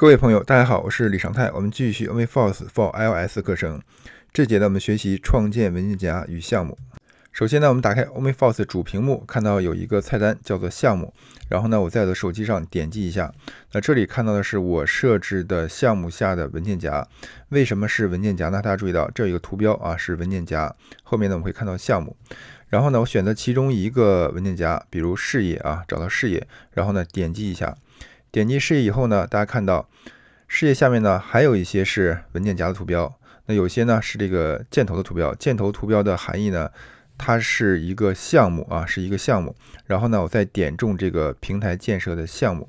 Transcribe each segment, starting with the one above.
各位朋友，大家好，我是李长泰。我们继续《o m i Force for iOS》课程，这节呢我们学习创建文件夹与项目。首先呢，我们打开《o m i Force》主屏幕，看到有一个菜单叫做“项目”。然后呢，我在我的手机上点击一下，那这里看到的是我设置的项目下的文件夹。为什么是文件夹呢？大家注意到这有一个图标啊，是文件夹。后面呢，我们会看到“项目”。然后呢，我选择其中一个文件夹，比如“事业啊，找到“事业，然后呢，点击一下。点击事业以后呢，大家看到事业下面呢还有一些是文件夹的图标，那有些呢是这个箭头的图标。箭头图标的含义呢，它是一个项目啊，是一个项目。然后呢，我再点中这个平台建设的项目，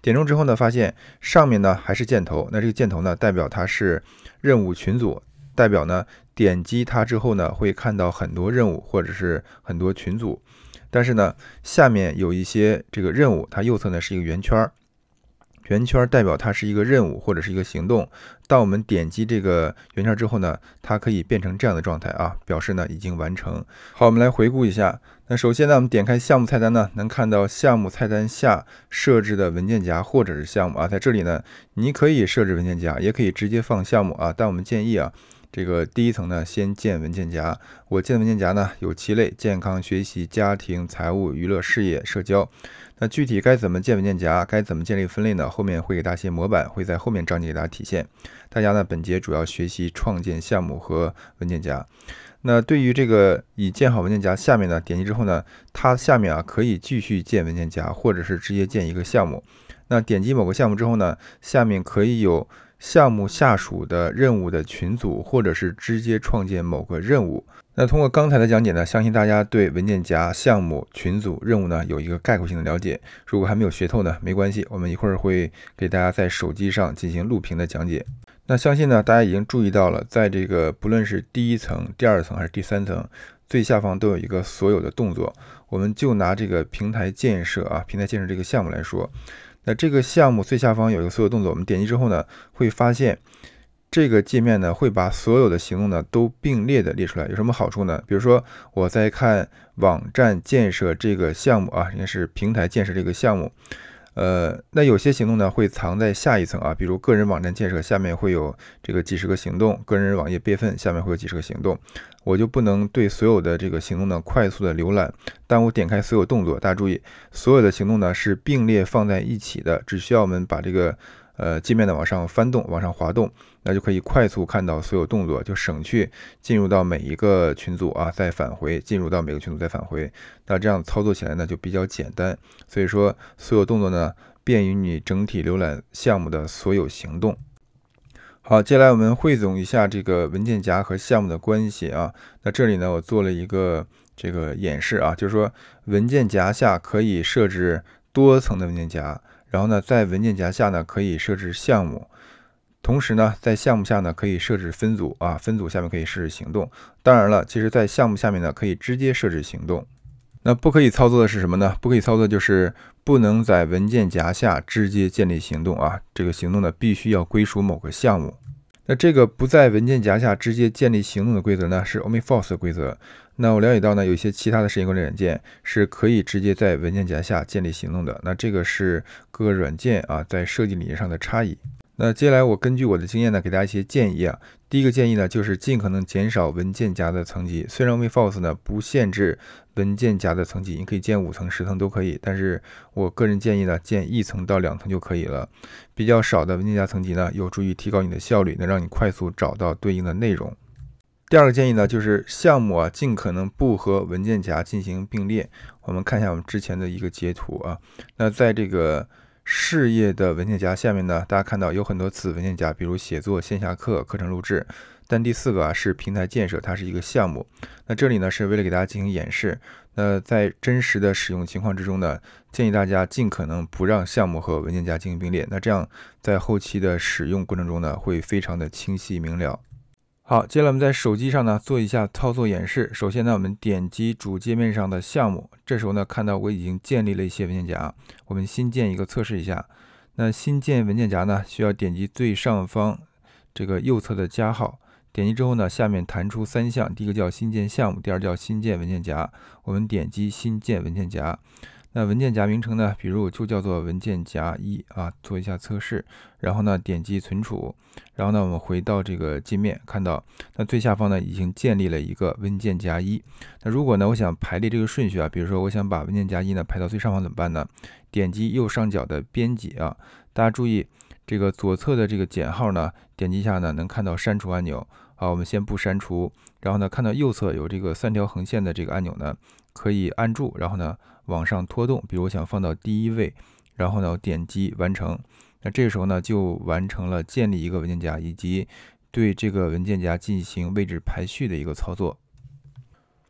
点中之后呢，发现上面呢还是箭头。那这个箭头呢，代表它是任务群组，代表呢点击它之后呢，会看到很多任务或者是很多群组。但是呢，下面有一些这个任务，它右侧呢是一个圆圈。圆圈代表它是一个任务或者是一个行动。当我们点击这个圆圈之后呢，它可以变成这样的状态啊，表示呢已经完成。好，我们来回顾一下。那首先呢，我们点开项目菜单呢，能看到项目菜单下设置的文件夹或者是项目啊，在这里呢，你可以设置文件夹，也可以直接放项目啊。但我们建议啊。这个第一层呢，先建文件夹。我建文件夹呢有七类：健康、学习、家庭、财务、娱乐、事业、社交。那具体该怎么建文件夹，该怎么建立分类呢？后面会给大家模板，会在后面章节给大家体现。大家呢，本节主要学习创建项目和文件夹。那对于这个已建好文件夹，下面呢，点击之后呢，它下面啊可以继续建文件夹，或者是直接建一个项目。那点击某个项目之后呢，下面可以有。项目下属的任务的群组，或者是直接创建某个任务。那通过刚才的讲解呢，相信大家对文件夹、项目、群组、任务呢有一个概括性的了解。如果还没有学透呢，没关系，我们一会儿会给大家在手机上进行录屏的讲解。那相信呢，大家已经注意到了，在这个不论是第一层、第二层还是第三层，最下方都有一个所有的动作。我们就拿这个平台建设啊，平台建设这个项目来说。那这个项目最下方有一个所有动作，我们点击之后呢，会发现这个界面呢会把所有的行动呢都并列的列出来，有什么好处呢？比如说我在看网站建设这个项目啊，应该是平台建设这个项目。呃，那有些行动呢会藏在下一层啊，比如个人网站建设下面会有这个几十个行动，个人网页备份下面会有几十个行动，我就不能对所有的这个行动呢快速的浏览，但我点开所有动作，大家注意，所有的行动呢是并列放在一起的，只需要我们把这个呃界面呢往上翻动，往上滑动。那就可以快速看到所有动作，就省去进入到每一个群组啊，再返回进入到每个群组再返回。那这样操作起来呢就比较简单，所以说所有动作呢便于你整体浏览项目的所有行动。好，接下来我们汇总一下这个文件夹和项目的关系啊。那这里呢我做了一个这个演示啊，就是说文件夹下可以设置多层的文件夹，然后呢在文件夹下呢可以设置项目。同时呢，在项目下呢可以设置分组啊，分组下面可以设置行动。当然了，其实在项目下面呢可以直接设置行动。那不可以操作的是什么呢？不可以操作就是不能在文件夹下直接建立行动啊。这个行动呢必须要归属某个项目。那这个不在文件夹下直接建立行动的规则呢，是 o m n i f o r c e 规则。那我了解到呢，有些其他的设计管理软件是可以直接在文件夹下建立行动的。那这个是各个软件啊在设计理念上的差异。那接下来我根据我的经验呢，给大家一些建议啊。第一个建议呢，就是尽可能减少文件夹的层级。虽然 We Force 呢不限制文件夹的层级，你可以建五层、十层都可以，但是我个人建议呢，建一层到两层就可以了。比较少的文件夹层级呢，有助于提高你的效率，能让你快速找到对应的内容。第二个建议呢，就是项目啊，尽可能不和文件夹进行并列。我们看一下我们之前的一个截图啊，那在这个。事业的文件夹下面呢，大家看到有很多子文件夹，比如写作、线下课、课程录制。但第四个啊是平台建设，它是一个项目。那这里呢是为了给大家进行演示。那在真实的使用情况之中呢，建议大家尽可能不让项目和文件夹进行并列。那这样在后期的使用过程中呢，会非常的清晰明了。好，接下来我们在手机上呢做一下操作演示。首先呢，我们点击主界面上的项目，这时候呢看到我已经建立了一些文件夹。我们新建一个测试一下。那新建文件夹呢，需要点击最上方这个右侧的加号。点击之后呢，下面弹出三项，第一个叫新建项目，第二叫新建文件夹。我们点击新建文件夹。那文件夹名称呢？比如就叫做文件夹一啊，做一下测试。然后呢，点击存储。然后呢，我们回到这个界面，看到那最下方呢，已经建立了一个文件夹一。那如果呢，我想排列这个顺序啊，比如说我想把文件夹一呢排到最上方怎么办呢？点击右上角的编辑啊。大家注意，这个左侧的这个减号呢，点击一下呢，能看到删除按钮。好，我们先不删除。然后呢，看到右侧有这个三条横线的这个按钮呢，可以按住，然后呢。往上拖动，比如我想放到第一位，然后呢点击完成，那这时候呢就完成了建立一个文件夹以及对这个文件夹进行位置排序的一个操作。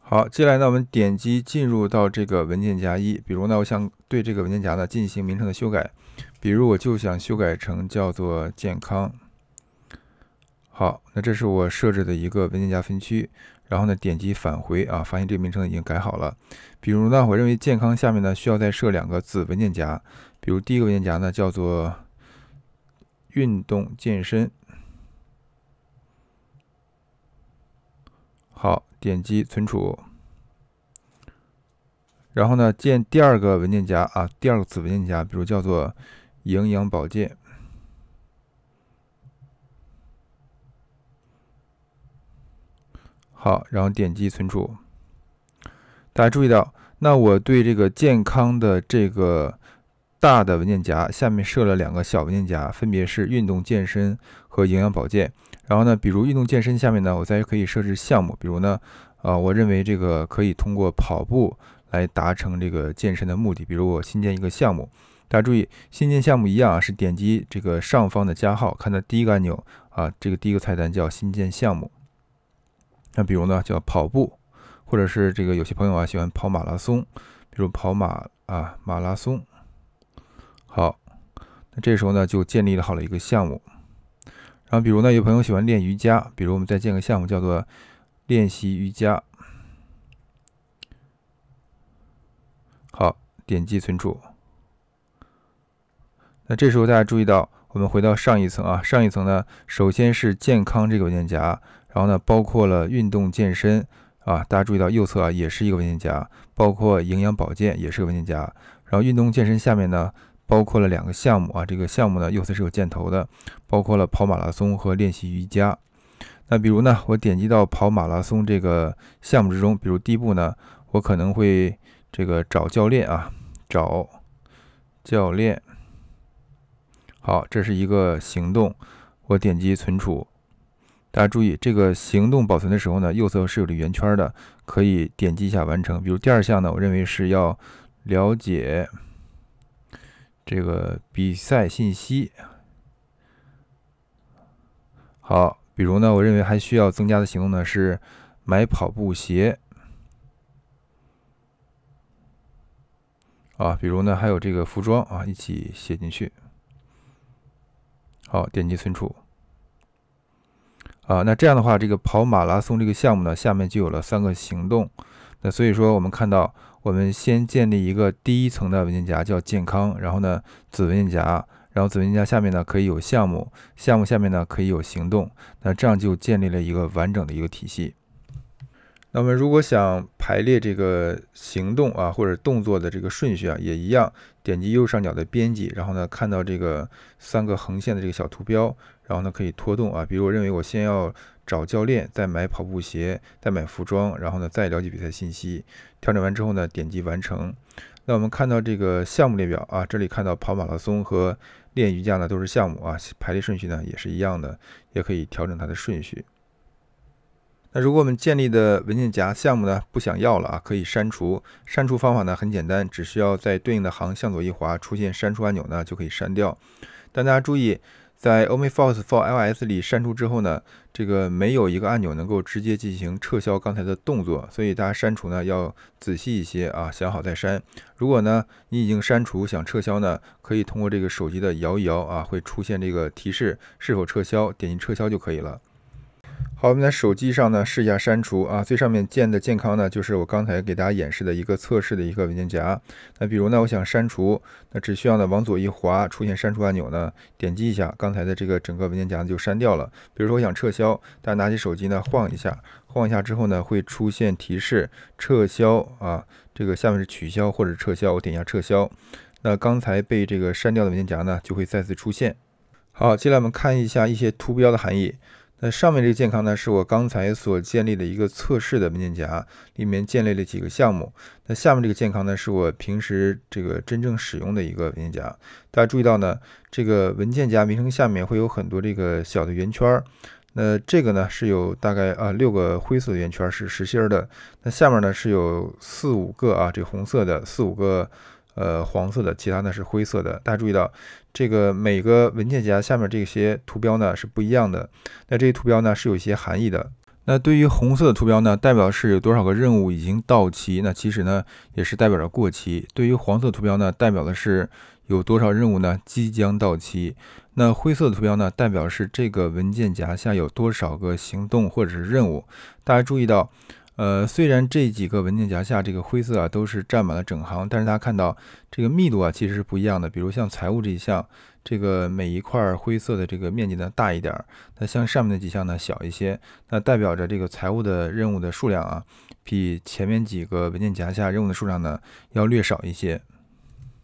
好，接下来呢我们点击进入到这个文件夹一，比如呢我想对这个文件夹呢进行名称的修改，比如我就想修改成叫做健康。好，那这是我设置的一个文件夹分区。然后呢，点击返回啊，发现这个名称已经改好了。比如呢，我认为健康下面呢需要再设两个子文件夹，比如第一个文件夹呢叫做运动健身。好，点击存储。然后呢，建第二个文件夹啊，第二个子文件夹，比如叫做营养保健。好，然后点击存储。大家注意到，那我对这个健康的这个大的文件夹下面设了两个小文件夹，分别是运动健身和营养保健。然后呢，比如运动健身下面呢，我再可以设置项目，比如呢，呃，我认为这个可以通过跑步来达成这个健身的目的。比如我新建一个项目，大家注意，新建项目一样啊，是点击这个上方的加号，看到第一个按钮啊，这个第一个菜单叫新建项目。那比如呢，叫跑步，或者是这个有些朋友啊喜欢跑马拉松，比如跑马啊马拉松。好，那这时候呢就建立了好了一个项目。然后比如呢有朋友喜欢练瑜伽，比如我们再建个项目叫做练习瑜伽。好，点击存储。那这时候大家注意到。我们回到上一层啊，上一层呢，首先是健康这个文件夹，然后呢，包括了运动健身啊，大家注意到右侧啊，也是一个文件夹，包括营养保健也是个文件夹，然后运动健身下面呢，包括了两个项目啊，这个项目呢，右侧是有箭头的，包括了跑马拉松和练习瑜伽。那比如呢，我点击到跑马拉松这个项目之中，比如第一步呢，我可能会这个找教练啊，找教练。好，这是一个行动，我点击存储。大家注意，这个行动保存的时候呢，右侧是有这圆圈的，可以点击一下完成。比如第二项呢，我认为是要了解这个比赛信息。好，比如呢，我认为还需要增加的行动呢是买跑步鞋。啊，比如呢，还有这个服装啊，一起写进去。好，点击存储。啊，那这样的话，这个跑马拉松这个项目呢，下面就有了三个行动。那所以说，我们看到，我们先建立一个第一层的文件夹，叫健康，然后呢，子文件夹，然后子文件夹下面呢可以有项目，项目下面呢可以有行动。那这样就建立了一个完整的一个体系。那么如果想排列这个行动啊或者动作的这个顺序啊，也一样，点击右上角的编辑，然后呢看到这个三个横线的这个小图标，然后呢可以拖动啊。比如我认为我先要找教练，再买跑步鞋，再买服装，然后呢再了解比赛信息。调整完之后呢，点击完成。那我们看到这个项目列表啊，这里看到跑马拉松和练瑜伽呢都是项目啊，排列顺序呢也是一样的，也可以调整它的顺序。那如果我们建立的文件夹项目呢不想要了啊，可以删除。删除方法呢很简单，只需要在对应的行向左一滑，出现删除按钮呢就可以删掉。但大家注意，在 o m n i f o c e for iOS 里删除之后呢，这个没有一个按钮能够直接进行撤销刚才的动作，所以大家删除呢要仔细一些啊，想好再删。如果呢你已经删除想撤销呢，可以通过这个手机的摇一摇啊，会出现这个提示是否撤销，点击撤销就可以了。好，我们在手机上呢试一下删除啊。最上面建的健康呢，就是我刚才给大家演示的一个测试的一个文件夹。那比如呢，我想删除，那只需要呢往左一滑，出现删除按钮呢，点击一下，刚才的这个整个文件夹就删掉了。比如说我想撤销，大家拿起手机呢晃一下，晃一下之后呢会出现提示撤销啊，这个下面是取消或者撤销，我点一下撤销，那刚才被这个删掉的文件夹呢就会再次出现。好，接下来我们看一下一些图标的含义。那上面这个健康呢，是我刚才所建立的一个测试的文件夹，里面建立了几个项目。那下面这个健康呢，是我平时这个真正使用的一个文件夹。大家注意到呢，这个文件夹名称下面会有很多这个小的圆圈儿。那这个呢，是有大概啊六个灰色的圆圈儿是实心儿的。那下面呢是有四五个啊这红色的四五个。呃，黄色的，其他呢是灰色的。大家注意到，这个每个文件夹下面这些图标呢是不一样的。那这些图标呢是有一些含义的。那对于红色的图标呢，代表是有多少个任务已经到期，那其实呢也是代表着过期。对于黄色图标呢，代表的是有多少任务呢即将到期。那灰色的图标呢，代表是这个文件夹下有多少个行动或者是任务。大家注意到。呃，虽然这几个文件夹下这个灰色啊都是占满了整行，但是大家看到这个密度啊其实是不一样的。比如像财务这一项，这个每一块灰色的这个面积呢大一点，那像上面那几项呢小一些，那代表着这个财务的任务的数量啊比前面几个文件夹下任务的数量呢要略少一些。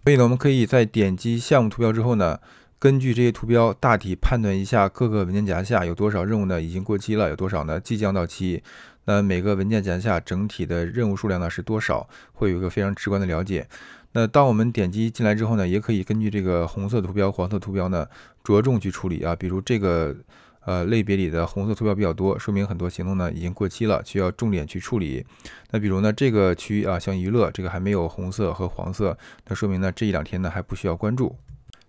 所以呢，我们可以在点击项目图标之后呢，根据这些图标大体判断一下各个文件夹下有多少任务呢已经过期了，有多少呢即将到期。那每个文件夹下整体的任务数量呢是多少，会有一个非常直观的了解。那当我们点击进来之后呢，也可以根据这个红色图标、黄色图标呢着重去处理啊。比如这个呃类别里的红色图标比较多，说明很多行动呢已经过期了，需要重点去处理。那比如呢这个区域啊，像娱乐这个还没有红色和黄色，那说明呢这一两天呢还不需要关注。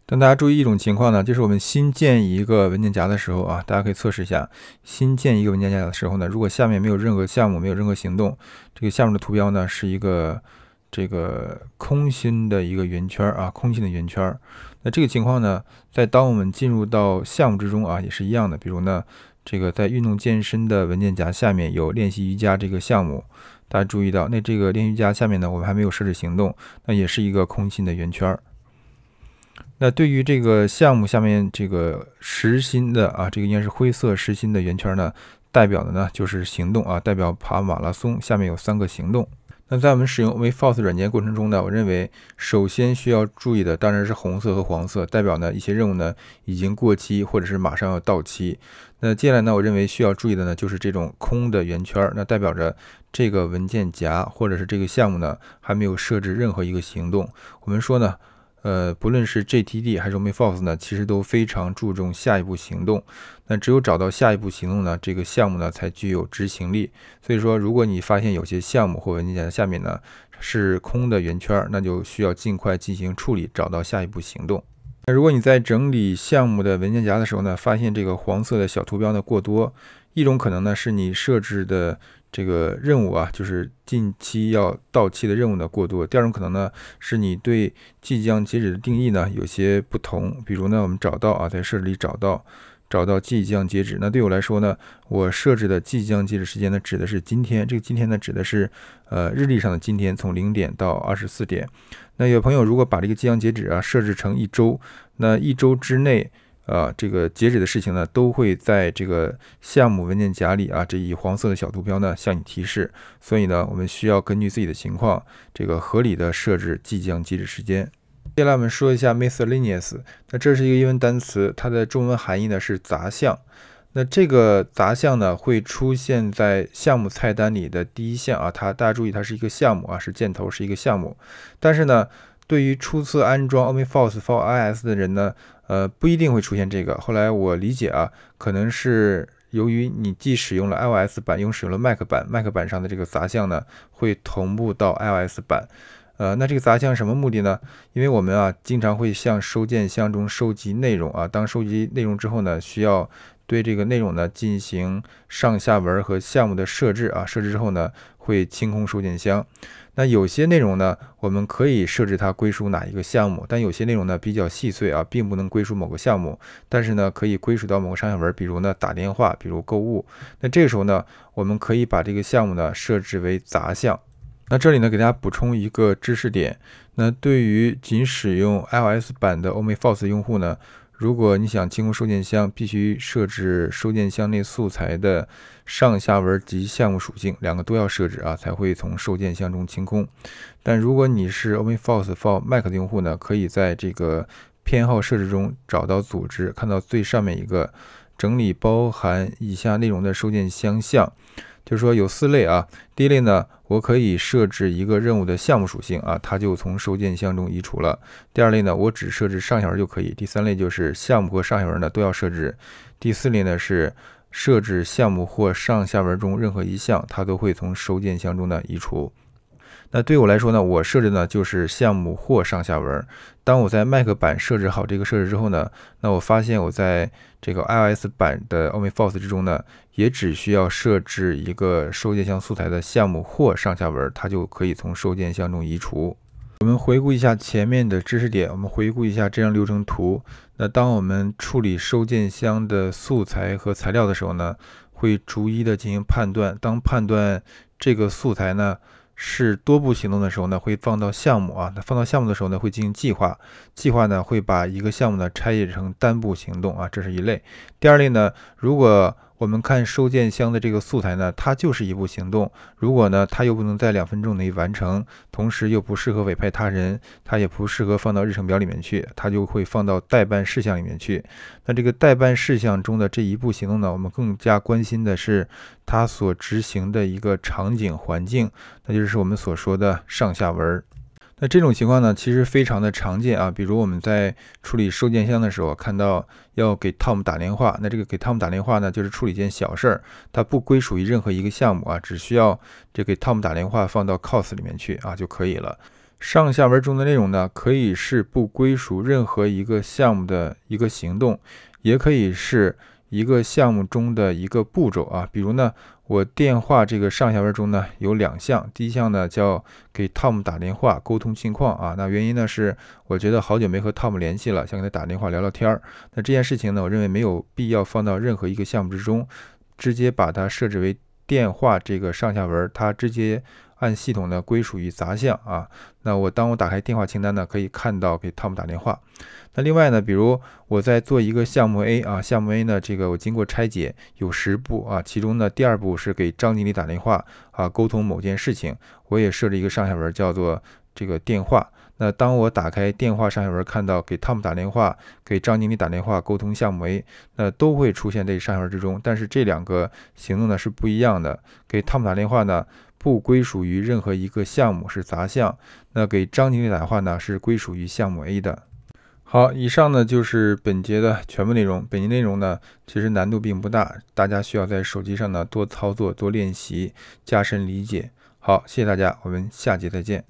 但大家注意一种情况呢，就是我们新建一个文件夹的时候啊，大家可以测试一下。新建一个文件夹的时候呢，如果下面没有任何项目，没有任何行动，这个下面的图标呢是一个这个空心的一个圆圈啊，空心的圆圈。那这个情况呢，在当我们进入到项目之中啊，也是一样的。比如呢，这个在运动健身的文件夹下面有练习瑜伽这个项目，大家注意到，那这个练瑜伽下面呢，我们还没有设置行动，那也是一个空心的圆圈。那对于这个项目下面这个实心的啊，这个应该是灰色实心的圆圈呢，代表的呢就是行动啊，代表爬马拉松。下面有三个行动。那在我们使用 May f o e 软件过程中呢，我认为首先需要注意的当然是红色和黄色，代表呢一些任务呢已经过期或者是马上要到期。那接下来呢，我认为需要注意的呢就是这种空的圆圈，那代表着这个文件夹或者是这个项目呢还没有设置任何一个行动。我们说呢。呃，不论是 G T D 还是 Office 呢，其实都非常注重下一步行动。那只有找到下一步行动呢，这个项目呢才具有执行力。所以说，如果你发现有些项目或文件夹下面呢是空的圆圈，那就需要尽快进行处理，找到下一步行动。那如果你在整理项目的文件夹的时候呢，发现这个黄色的小图标呢过多，一种可能呢是你设置的。这个任务啊，就是近期要到期的任务呢过多。第二种可能呢，是你对即将截止的定义呢有些不同。比如呢，我们找到啊，在设置里找到，找到即将截止。那对我来说呢，我设置的即将截止时间呢，指的是今天。这个今天呢，指的是呃日历上的今天，从零点到二十四点。那有朋友如果把这个即将截止啊设置成一周，那一周之内。啊，这个截止的事情呢，都会在这个项目文件夹里啊，这一黄色的小图标呢向你提示。所以呢，我们需要根据自己的情况，这个合理的设置即将截止时间。接下来我们说一下 m i s e l i n e o u s 那这是一个英文单词，它的中文含义呢是杂项。那这个杂项呢会出现在项目菜单里的第一项啊，它大家注意，它是一个项目啊，是箭头，是一个项目。但是呢，对于初次安装 OmniFocus for iOS 的人呢。呃，不一定会出现这个。后来我理解啊，可能是由于你既使用了 iOS 版，又使用了 Mac 版，Mac 版上的这个杂项呢，会同步到 iOS 版。呃，那这个杂项什么目的呢？因为我们啊，经常会向收件箱中收集内容啊。当收集内容之后呢，需要对这个内容呢进行上下文和项目的设置啊。设置之后呢，会清空收件箱。那有些内容呢，我们可以设置它归属哪一个项目，但有些内容呢比较细碎啊，并不能归属某个项目，但是呢可以归属到某个上下文，比如呢打电话，比如购物。那这个时候呢，我们可以把这个项目呢设置为杂项。那这里呢给大家补充一个知识点，那对于仅使用 iOS 版的欧 i Force 用户呢。如果你想清空收件箱，必须设置收件箱内素材的上下文及项目属性，两个都要设置啊，才会从收件箱中清空。但如果你是 o p e n f o r c e for Mac 的用户呢，可以在这个偏好设置中找到组织，看到最上面一个整理包含以下内容的收件箱项。就是说有四类啊，第一类呢，我可以设置一个任务的项目属性啊，它就从收件箱中移除了；第二类呢，我只设置上下文就可以；第三类就是项目和上下文呢都要设置；第四类呢是设置项目或上下文中任何一项，它都会从收件箱中呢移除。那对我来说呢，我设置呢就是项目或上下文。当我在 Mac 版设置好这个设置之后呢，那我发现我在这个 iOS 版的 OmniFocus 之中呢，也只需要设置一个收件箱素材的项目或上下文，它就可以从收件箱中移除。我们回顾一下前面的知识点，我们回顾一下这张流程图。那当我们处理收件箱的素材和材料的时候呢，会逐一的进行判断。当判断这个素材呢。是多步行动的时候呢，会放到项目啊。那放到项目的时候呢，会进行计划。计划呢，会把一个项目呢拆解成单步行动啊，这是一类。第二类呢，如果我们看收件箱的这个素材呢，它就是一步行动。如果呢，它又不能在两分钟内完成，同时又不适合委派他人，它也不适合放到日程表里面去，它就会放到待办事项里面去。那这个待办事项中的这一步行动呢，我们更加关心的是它所执行的一个场景环境，那就是我们所说的上下文。那这种情况呢，其实非常的常见啊。比如我们在处理收件箱的时候，看到要给 Tom 打电话，那这个给 Tom 打电话呢，就是处理一件小事儿，它不归属于任何一个项目啊，只需要这给 Tom 打电话放到 Cost 里面去啊就可以了。上下文中的内容呢，可以是不归属任何一个项目的一个行动，也可以是。一个项目中的一个步骤啊，比如呢，我电话这个上下文中呢有两项，第一项呢叫给 Tom 打电话沟通近况啊，那原因呢是我觉得好久没和 Tom 联系了，想给他打电话聊聊天儿。那这件事情呢，我认为没有必要放到任何一个项目之中，直接把它设置为电话这个上下文它直接。按系统的归属于杂项啊，那我当我打开电话清单呢，可以看到给 Tom 打电话。那另外呢，比如我在做一个项目 A 啊，项目 A 呢，这个我经过拆解有十步啊，其中呢第二步是给张经理打电话啊，沟通某件事情。我也设置一个上下文，叫做这个电话。那当我打开电话上下文，看到给 Tom 打电话，给张经理打电话沟通项目 A，那都会出现这上下文之中。但是这两个行动呢是不一样的，给 Tom 打电话呢。不归属于任何一个项目是杂项，那给张经理打电话呢是归属于项目 A 的。好，以上呢就是本节的全部内容。本节内容呢其实难度并不大，大家需要在手机上呢多操作、多练习、加深理解。好，谢谢大家，我们下节再见。